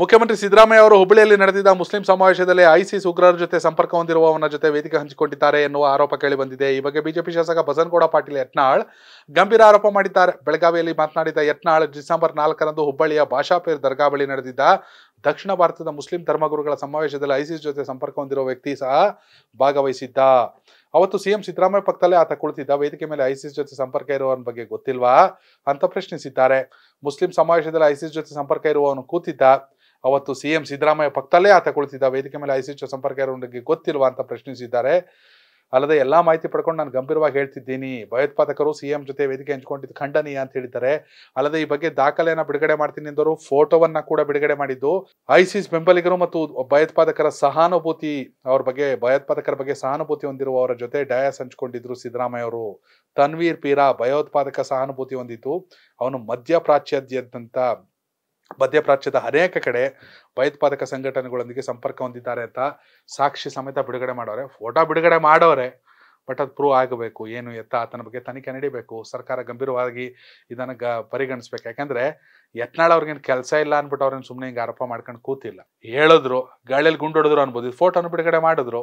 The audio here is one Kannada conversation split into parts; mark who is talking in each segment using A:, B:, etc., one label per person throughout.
A: ಮುಖ್ಯಮಂತ್ರಿ ಸಿದ್ದರಾಮಯ್ಯ ಅವರು ಹುಬ್ಬಳ್ಳಿಯಲ್ಲಿ ನಡೆದಿದ್ದ ಮುಸ್ಲಿಂ ಸಮಾವೇಶದಲ್ಲಿ ಐಸಿಸ್ ಉಗ್ರರ ಜೊತೆ ಸಂಪರ್ಕ ಹೊಂದಿರುವವನ ಜೊತೆ ವೇದಿಕೆ ಹಂಚಿಕೊಂಡಿದ್ದಾರೆ ಎನ್ನುವ ಆರೋಪ ಕೇಳಿಬಂದಿದೆ ಈ ಬಗ್ಗೆ ಬಿಜೆಪಿ ಶಾಸಕ ಬಸನಗೌಡ ಪಾಟೀಲ್ ಯತ್ನಾಳ್ ಗಂಭೀರ ಆರೋಪ ಮಾಡಿದ್ದಾರೆ ಬೆಳಗಾವಿಯಲ್ಲಿ ಮಾತನಾಡಿದ ಯತ್ನಾಳ್ ಡಿಸೆಂಬರ್ ನಾಲ್ಕರಂದು ಹುಬ್ಬಳ್ಳಿಯ ಭಾಷಾಪೇರ್ ದರ್ಗಾ ಬಳಿ ನಡೆದಿದ್ದ ದಕ್ಷಿಣ ಭಾರತದ ಮುಸ್ಲಿಂ ಧರ್ಮಗುರುಗಳ ಸಮಾವೇಶದಲ್ಲಿ ಐಸಿಸ್ ಜೊತೆ ಸಂಪರ್ಕ ಹೊಂದಿರುವ ವ್ಯಕ್ತಿ ಸಹ ಭಾಗವಹಿಸಿದ್ದ ಅವತ್ತು ಸಿಎಂ ಸಿದ್ದರಾಮಯ್ಯ ಪಕ್ಕದಲ್ಲೇ ಆತ ಕುಳಿತಿದ್ದ ವೇದಿಕೆ ಮೇಲೆ ಐಸಿಸ್ ಜೊತೆ ಸಂಪರ್ಕ ಇರುವವನ ಬಗ್ಗೆ ಗೊತ್ತಿಲ್ವಾ ಅಂತ ಪ್ರಶ್ನಿಸಿದ್ದಾರೆ ಮುಸ್ಲಿಂ ಸಮಾವೇಶದಲ್ಲಿ ಐಸಿಸ್ ಜೊತೆ ಸಂಪರ್ಕ ಇರುವವನು ಕೂತಿದ್ದ ಅವತ್ತು ಸಿಎಂ ಸಿದ್ದರಾಮಯ್ಯ ಪಕ್ಕದಲ್ಲೇ ಆತ ಕುಳಿತಿದ್ದ ವೇದಿಕೆ ಮೇಲೆ ಐಸಿಎಚ್ ಸಂಪರ್ಕ ಇರೋರಿಗೆ ಗೊತ್ತಿಲ್ವಾ ಅಂತ ಪ್ರಶ್ನಿಸಿದ್ದಾರೆ ಅಲ್ಲದೆ ಎಲ್ಲ ಮಾಹಿತಿ ಪಡ್ಕೊಂಡು ನಾನು ಗಂಭೀರವಾಗಿ ಹೇಳ್ತಿದ್ದೀನಿ ಭಯೋತ್ಪಾದಕರು ಸಿಎಂ ಜೊತೆ ವೇದಿಕೆ ಹಂಚ್ಕೊಂಡಿದ್ದು ಖಂಡನೀಯ ಅಂತ ಹೇಳಿದ್ದಾರೆ ಅಲ್ಲದೆ ಈ ಬಗ್ಗೆ ದಾಖಲೆಯನ್ನ ಬಿಡುಗಡೆ ಮಾಡ್ತೀನಿ ಎಂದರು ಫೋಟೋವನ್ನ ಕೂಡ ಬಿಡುಗಡೆ ಮಾಡಿದ್ದು ಐಸಿಸ್ ಬೆಂಬಲಿಗರು ಮತ್ತು ಭಯೋತ್ಪಾದಕರ ಸಹಾನುಭೂತಿ ಅವ್ರ ಬಗ್ಗೆ ಭಯೋತ್ಪಾದಕರ ಬಗ್ಗೆ ಸಹಾನುಭೂತಿ ಹೊಂದಿರುವವರ ಜೊತೆ ಡಯಾಸ್ ಹಂಚ್ಕೊಂಡಿದ್ರು ಸಿದ್ದರಾಮಯ್ಯ ಅವರು ತನ್ವೀರ್ ಪೀರಾ ಭಯೋತ್ಪಾದಕ ಸಹಾನುಭೂತಿ ಹೊಂದಿದ್ದು ಅವನು ಮಧ್ಯಪ್ರಾಚ್ಯಾದ್ಯಂತ ಮಧ್ಯಪ್ರಾಚ್ಯದ ಅನೇಕ ಕಡೆ ಭಯೋತ್ಪಾದಕ ಸಂಘಟನೆಗಳೊಂದಿಗೆ ಸಂಪರ್ಕ ಹೊಂದಿದ್ದಾರೆ ಅಂತ ಸಾಕ್ಷಿ ಸಮೇತ ಬಿಡುಗಡೆ ಮಾಡೋರೆ ಫೋಟೋ ಬಿಡುಗಡೆ ಮಾಡೋರೆ ಬಟ್ ಅದು ಪ್ರೂವ್ ಆಗಬೇಕು ಏನು ಎತ್ತ ಆತನ ಬಗ್ಗೆ ತನಿಖೆ ನಡೀಬೇಕು ಸರ್ಕಾರ ಗಂಭೀರವಾಗಿ ಇದನ್ನು ಗ ಪರಿಗಣಿಸ್ಬೇಕು ಯಾಕಂದರೆ ಯತ್ನಾಳ್ ಅವ್ರಿಗೇನು ಕೆಲಸ ಇಲ್ಲ ಅಂದ್ಬಿಟ್ಟು ಅವ್ರೇನು ಸುಮ್ಮನೆ ಹಿಂಗೆ ಆರೋಪ ಮಾಡ್ಕೊಂಡು ಕೂತಿಲ್ಲ ಹೇಳಿದ್ರು ಗಾಳಿಯಲ್ಲಿ ಗುಂಡು ಹೊಡೆದ್ರು ಅನ್ಬೋದು ಫೋಟೋನ ಬಿಡುಗಡೆ ಮಾಡಿದ್ರು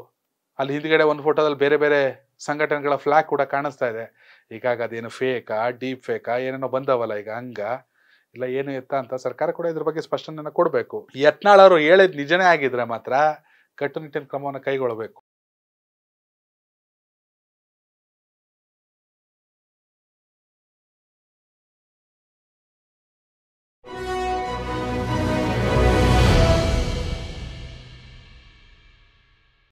A: ಅಲ್ಲಿ ಹಿಂದ್ಗಡೆ ಒಂದು ಫೋಟೋದಲ್ಲಿ ಬೇರೆ ಬೇರೆ ಸಂಘಟನೆಗಳ ಫ್ಲಾಗ್ ಕೂಡ ಕಾಣಿಸ್ತಾ ಇದೆ ಈಗಾಗ ಅದೇನು ಫೇಕಾ ಡೀಪ್ ಫೇಕಾ ಏನೇನೋ ಬಂದವಲ್ಲ ಈಗ ಹಂಗ ಇಲ್ಲ ಏನು ಎತ್ತ ಅಂತ ಸರ್ಕಾರ ಕೂಡ ಇದ್ರ ಬಗ್ಗೆ ಸ್ಪಷ್ಟನೆಯನ್ನು ಕೊಡಬೇಕು ಯತ್ನಾಳ್ ಅವರು ಹೇಳಿದ್ ನಿಜನೇ ಆಗಿದ್ರೆ ಮಾತ್ರ ಕಟ್ಟುನಿಟ್ಟಿನ ಕ್ರಮವನ್ನು ಕೈಗೊಳ್ಳಬೇಕು